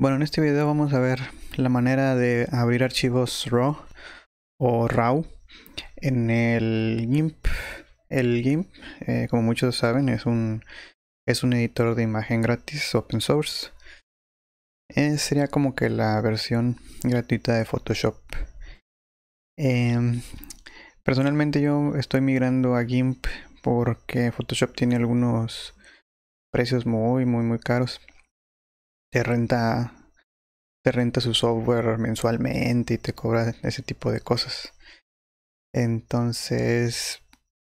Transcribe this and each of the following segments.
Bueno, en este video vamos a ver la manera de abrir archivos RAW o RAW en el GIMP. El GIMP, eh, como muchos saben, es un, es un editor de imagen gratis, open source. Eh, sería como que la versión gratuita de Photoshop. Em, personalmente yo estoy migrando a GIMP porque Photoshop tiene algunos precios muy, muy, muy caros te renta, te renta su software mensualmente y te cobra ese tipo de cosas. Entonces,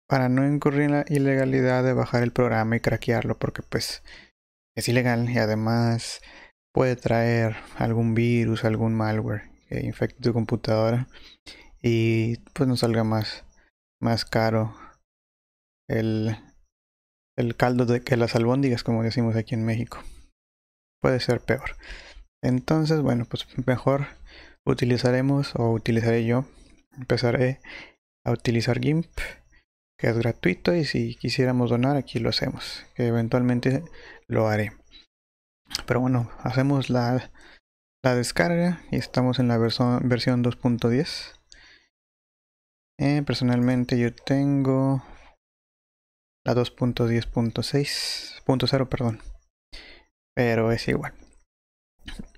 para no incurrir en la ilegalidad de bajar el programa y craquearlo, porque pues es ilegal y además puede traer algún virus, algún malware que infecte tu computadora y pues no salga más, más caro el, el caldo de que las albóndigas, como decimos aquí en México puede ser peor. Entonces, bueno, pues mejor utilizaremos o utilizaré yo. Empezaré a utilizar GIMP, que es gratuito y si quisiéramos donar aquí lo hacemos, que eventualmente lo haré. Pero bueno, hacemos la, la descarga y estamos en la versión 2.10. Eh, personalmente yo tengo la 2.10.6.0, perdón pero es igual.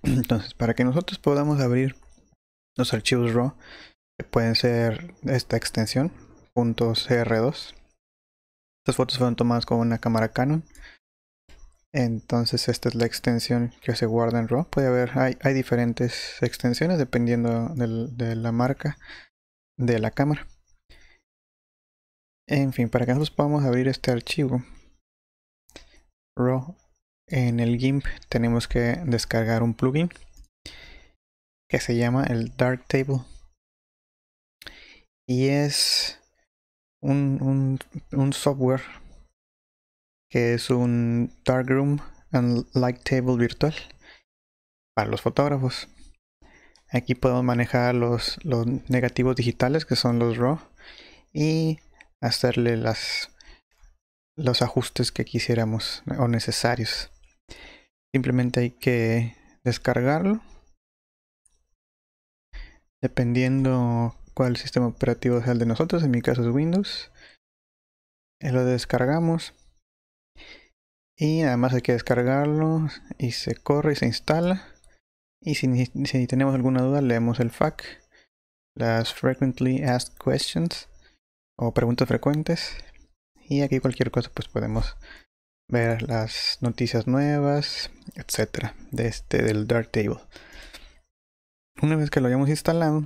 Entonces, para que nosotros podamos abrir los archivos RAW, que pueden ser esta extensión, .cr2. Estas fotos fueron tomadas con una cámara Canon. Entonces esta es la extensión que se guarda en RAW. Puede haber, hay, diferentes extensiones dependiendo de la marca de la cámara. En fin, para que nosotros podamos abrir este archivo RAW en el GIMP tenemos que descargar un plugin que se llama el Dark Table y es un, un, software que es un Darkroom and Light Table virtual para los fotógrafos. Aquí podemos manejar los, los negativos digitales que son los RAW y hacerle las, los ajustes que quisiéramos o necesarios. Simplemente hay que descargarlo. Dependiendo cuál sistema operativo sea el de nosotros, en mi caso es Windows. Eh, lo descargamos. Y además hay que descargarlo y se corre y se instala. Y si, tenemos alguna duda, leemos el FAQ, las Frequently Asked Questions o preguntas frecuentes. Y aquí cualquier cosa pues podemos ver las noticias nuevas, etcétera, de este del Table. Una vez que lo hayamos instalado,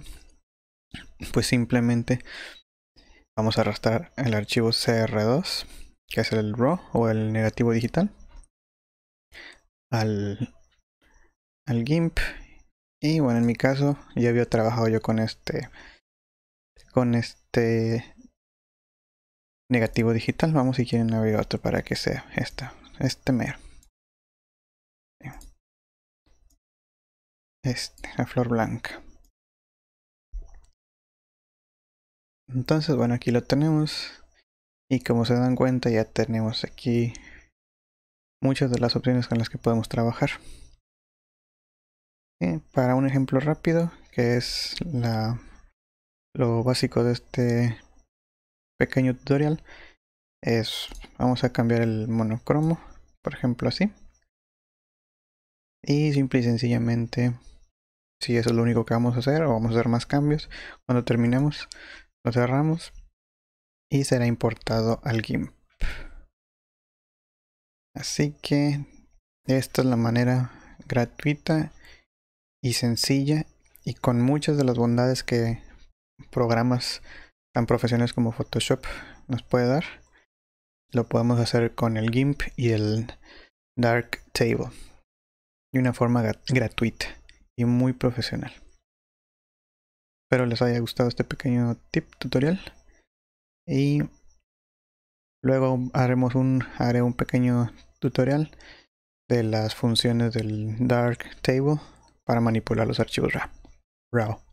pues simplemente vamos a arrastrar el archivo CR2, que es el RAW o el negativo digital, al, al GIMP. Y bueno, en mi caso ya había trabajado yo con este con este negativo digital. Vamos si quieren abrir otro para que sea esta, este mero. Este, la flor blanca. Entonces, bueno, aquí lo tenemos. Y como se dan cuenta, ya tenemos aquí muchas de las opciones con las que podemos trabajar. para un ejemplo rápido, que es la, lo básico de este pequeño tutorial es vamos a cambiar el monocromo por ejemplo así y simple y sencillamente si eso es lo único que vamos a hacer o vamos a hacer más cambios cuando terminemos lo cerramos y será importado al GIMP así que esta es la manera gratuita y sencilla y con muchas de las bondades que programas tan profesionales como Photoshop nos puede dar, lo podemos hacer con el GIMP y el Dark Table. De una forma gratuita y muy profesional. Espero les haya gustado este pequeño tip tutorial. Y luego haremos un, haré un pequeño tutorial de las funciones del Dark Table para manipular los archivos RAW.